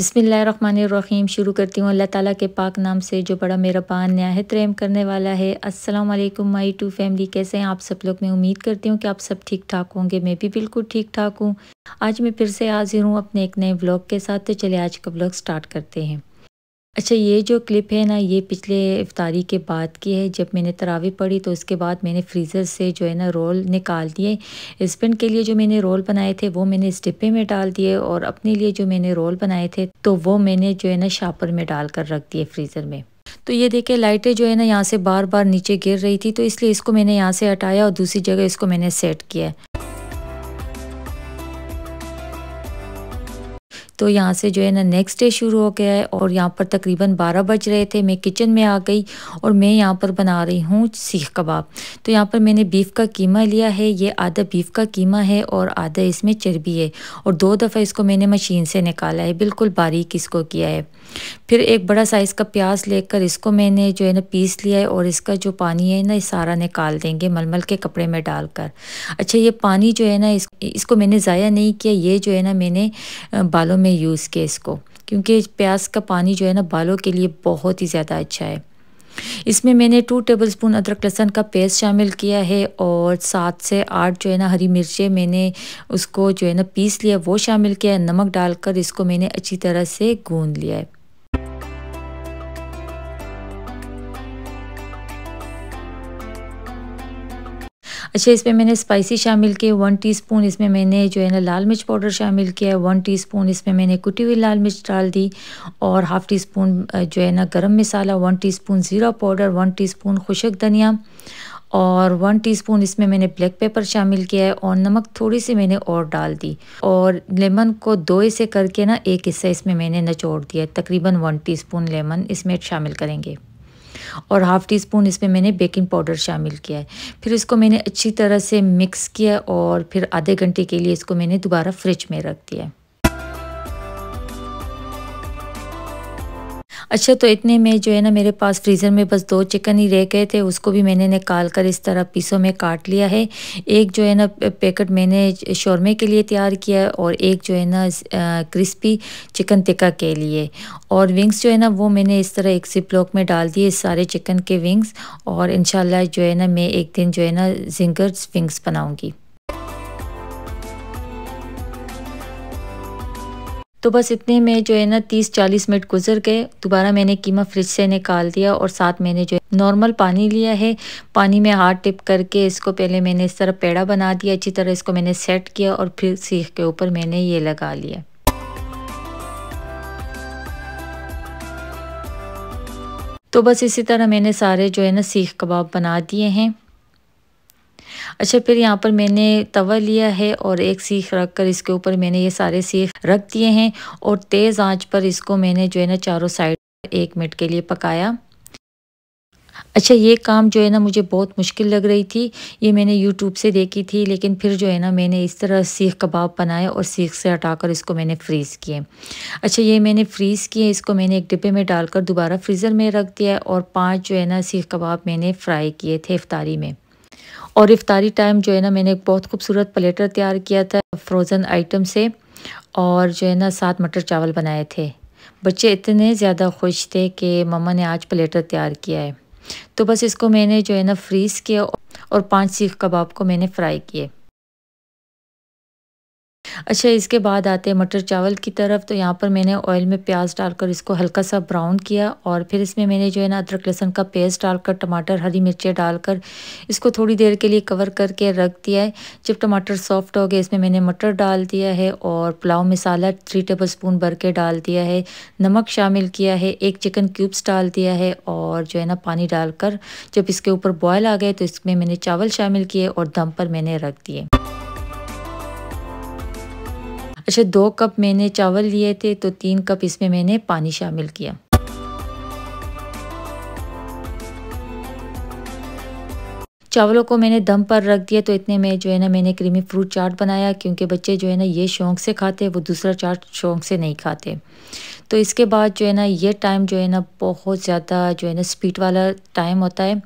बिसमीम शुरू करती हूँ अल्लाह ताला के पाक नाम से जो बड़ा मेरा पान नहायत रहम करने वाला है अस्सलाम वालेकुम माई टू फैमिली कैसे हैं आप सब लोग मैं उम्मीद करती हूँ कि आप सब ठीक ठाक होंगे मैं भी बिल्कुल ठीक ठाक हूँ आज मैं फिर से हाजिर हूँ अपने एक नए ब्लॉग के साथ तो चले आज का ब्लॉग स्टार्ट करते हैं अच्छा ये जो क्लिप है ना ये पिछले इफ्तारी के बाद की है जब मैंने तरावी पढ़ी तो उसके बाद मैंने फ्रीज़र से जो है ना रोल निकाल दिए स्पिन के लिए जो मैंने रोल बनाए थे वो मैंने इस डिब्बे में डाल दिए और अपने लिए जो मैंने रोल बनाए थे तो वो मैंने जो है ना शापर में डाल कर रख दिए फ्रीज़र में तो ये देखिए लाइटें जो है ना यहाँ से बार बार नीचे गिर रही थी तो इसलिए इसको मैंने यहाँ से हटाया और दूसरी जगह इसको मैंने सेट किया तो यहाँ से जो है ना नेक्स्ट डे शुरू हो गया है और यहाँ पर तकरीबन बारह बज रहे थे मैं किचन में आ गई और मैं यहाँ पर बना रही हूँ सीख कबाब तो यहाँ पर मैंने बीफ का कीमा लिया है ये आधा बीफ का कीमा है और आधा इसमें चर्बी है और दो दफ़ा इसको मैंने मशीन से निकाला है बिल्कुल बारीक इसको किया है फिर एक बड़ा साइज़ का प्याज लेकर इसको मैंने जो है ना पीस लिया है और इसका जो पानी है ना सारा निकाल देंगे मलमल के कपड़े में डालकर अच्छा ये पानी जो है ना इसको मैंने ज़ाया नहीं किया ये जो है ना मैंने बालों में में यूज़ किया इसको क्योंकि प्याज का पानी जो है ना बालों के लिए बहुत ही ज़्यादा अच्छा है इसमें मैंने टू टेबलस्पून अदरक लहसन का पेस्ट शामिल किया है और सात से आठ जो है ना हरी मिर्चें मैंने उसको जो है ना पीस लिया वो शामिल किया है नमक डालकर इसको मैंने अच्छी तरह से गूंद लिया है अच्छा इसमें मैंने स्पाइसी शामिल किए वन टीस्पून इसमें मैंने जो है ना लाल मिर्च पाउडर शामिल किया है वन टीस्पून इसमें मैंने कुटी हुई लाल मिर्च डाल दी और हाफ़ टी स्पून जो है ना garam masala one teaspoon ज़ीरा पाउडर वन टी स्पून खुशक धनिया और वन टीस्पून इसमें मैंने ब्लैक पेपर शामिल किया है और नमक थोड़ी सी मैंने और डाल दी और लेमन को दो हिस्से करके ना एक हिस्सा इसमें मैंने नचोड़ दिया तकरीबन वन टीस्पून लेमन इसमें शामिल करेंगे और हाफ़ टी स्पून इसमें मैंने बेकिंग पाउडर शामिल किया है फिर इसको मैंने अच्छी तरह से मिक्स किया और फिर आधे घंटे के लिए इसको मैंने दोबारा फ्रिज में रख दिया अच्छा तो इतने में जो है ना मेरे पास फ्रीज़र में बस दो चिकन ही रह गए थे उसको भी मैंने निकाल कर इस तरह पीसों में काट लिया है एक जो है ना पैकेट मैंने शौरमे के लिए तैयार किया है और एक जो है ना क्रिस्पी चिकन टिक्का के लिए और विंग्स जो है ना वो मैंने इस तरह एक सी ब्लॉक में डाल दिए सारे चिकन के विंग्स और इन जो है ना मैं एक दिन जो है ना जिंगर्स विंग्स बनाऊँगी तो बस इतने में जो है ना तीस चालीस मिनट गुजर गए दोबारा मैंने कीमा फ्रिज से निकाल दिया और साथ मैंने जो है नॉर्मल पानी लिया है पानी में हाथ टिप करके इसको पहले मैंने इस तरह पेड़ा बना दिया अच्छी तरह इसको मैंने सेट किया और फिर सीख के ऊपर मैंने ये लगा लिया तो बस इसी तरह मैंने सारे जो है ना सीख कबाब बना दिए हैं अच्छा फिर यहाँ पर मैंने तवा लिया है और एक सीख रख कर इसके ऊपर मैंने ये सारे सीख रख दिए हैं और तेज़ आंच पर इसको मैंने जो है ना चारों साइड एक मिनट के लिए पकाया अच्छा ये काम जो है ना मुझे बहुत मुश्किल लग रही थी ये मैंने यूट्यूब से देखी थी लेकिन फिर जो है ना मैंने इस तरह सीख कबाब बनाए और सीख से हटाकर इसको मैंने फ्रीज़ किए अच्छा ये मैंने फ्रीज़ किए इसको मैंने एक डिब्बे में डालकर दोबारा फ्रीज़र में रख दिया और पाँच जो है ना सीख कबाब मैंने फ्राई किए थे इफ्तारी में और इफ़ारी टाइम जो है ना मैंने एक बहुत खूबसूरत प्लेटर तैयार किया था फ्रोज़न आइटम से और जो है ना सात मटर चावल बनाए थे बच्चे इतने ज़्यादा खुश थे कि ममा ने आज प्लेटर तैयार किया है तो बस इसको मैंने जो है ना फ्रीज़ किया और पांच सीख कबाब को मैंने फ्राई किए अच्छा इसके बाद आते हैं मटर चावल की तरफ तो यहाँ पर मैंने ऑयल में प्याज डालकर इसको हल्का सा ब्राउन किया और फिर इसमें मैंने जो है ना अदरक लहसुन का पेस्ट डालकर टमाटर हरी मिर्चें डालकर इसको थोड़ी देर के लिए कवर करके रख दिया है जब टमाटर सॉफ्ट हो गए इसमें मैंने मटर डाल दिया है और pulao masala three tablespoon भर के डाल दिया है नमक शामिल किया है एक चिकन क्यूब्स डाल दिया है और जो है ना पानी डालकर जब इसके ऊपर बॉयल आ गए तो इसमें मैंने चावल शामिल किए और दम पर मैंने रख दिए अच्छा दो कप मैंने चावल लिए थे तो तीन कप इसमें मैंने पानी शामिल किया चावलों को मैंने दम पर रख दिया तो इतने में जो है ना मैंने क्रीमी फ्रूट चाट बनाया क्योंकि बच्चे जो है ना ये शौक़ से खाते वो दूसरा चाट शौक़ से नहीं खाते तो इसके बाद जो है ना ये टाइम जो है ना बहुत ज़्यादा जो है ना स्पीड वाला टाइम होता है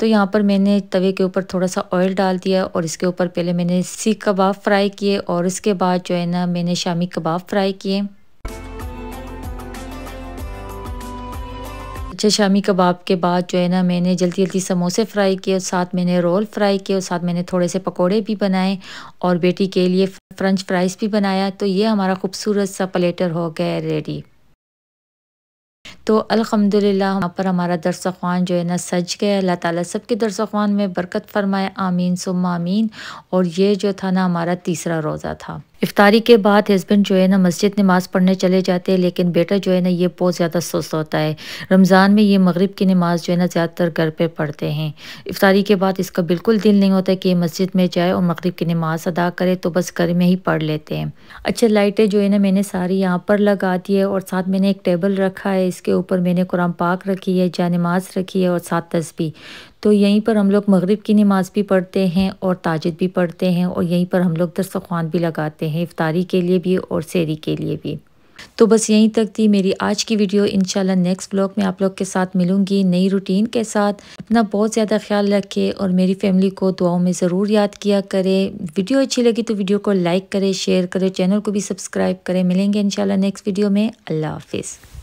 तो यहाँ पर मैंने तवे के ऊपर थोड़ा सा ऑयल डाल दिया और इसके ऊपर पहले मैंने सीख कबाब फ्राई किए और इसके बाद जो है ना मैंने शामी कबाब फ्राई किए अच्छा शामी कबाब के बाद जो है ना मैंने जल्दी जल्दी समोसे फ्राई किए और साथ मैंने रोल फ्राई किए और साथ मैंने थोड़े से पकोड़े भी बनाए और बेटी के लिए फ्रेंच फ्राइज़ भी बनाया तो ये हमारा खूबसूरत सा प्लेटर हो गया रेडी तो अल्हम्दुलिल्लाह वहाँ पर हमारा दरसखान जो है ना सज गया अल्लाह ताला सब के दरसखान में बरकत फरमाए आमीन सुम आमीन और ये जो था ना हमारा तीसरा रोज़ा था इफ्तारी के बाद हस्बैंड जो है ना मस्जिद नमाज पढ़ने चले जाते हैं लेकिन बेटा जो है ना ये बहुत ज़्यादा सुस्त होता है रमज़ान में ये मगरिब की नमाज़ जो है ना ज़्यादातर घर पे पढ़ते हैं इफ्तारी के बाद इसका बिल्कुल दिल नहीं होता कि मस्जिद में जाए और मगरिब की नमाज अदा करे तो बस घर में ही पढ़ लेते हैं अच्छा लाइटें जो है ना मैंने सारी यहाँ पर लगा दी है और साथ मैंने एक टेबल रखा है इसके ऊपर मैंने कुरान पाक रखी है जा नमाज रखी है और साथ तस्वीर तो यहीं पर हम लोग मगरिब की नमाज़ भी पढ़ते हैं और ताजद भी पढ़ते हैं और यहीं पर हम लोग दस्तखान भी लगाते हैं इफ़ारी के लिए भी और सैरी के लिए भी तो बस यहीं तक थी मेरी आज की वीडियो इंशाल्लाह नेक्स्ट ब्लॉग में आप लोग के साथ मिलूंगी नई रूटीन के साथ अपना बहुत ज़्यादा ख्याल रखें और मेरी फैमिली को दुआओं में ज़रूर याद किया करें वीडियो अच्छी लगी तो वीडियो को लाइक करें शेयर करें चैनल को भी सब्सक्राइब करें मिलेंगे इंशाल्लाह नेक्स्ट वीडियो में अल्लाह हाफिज़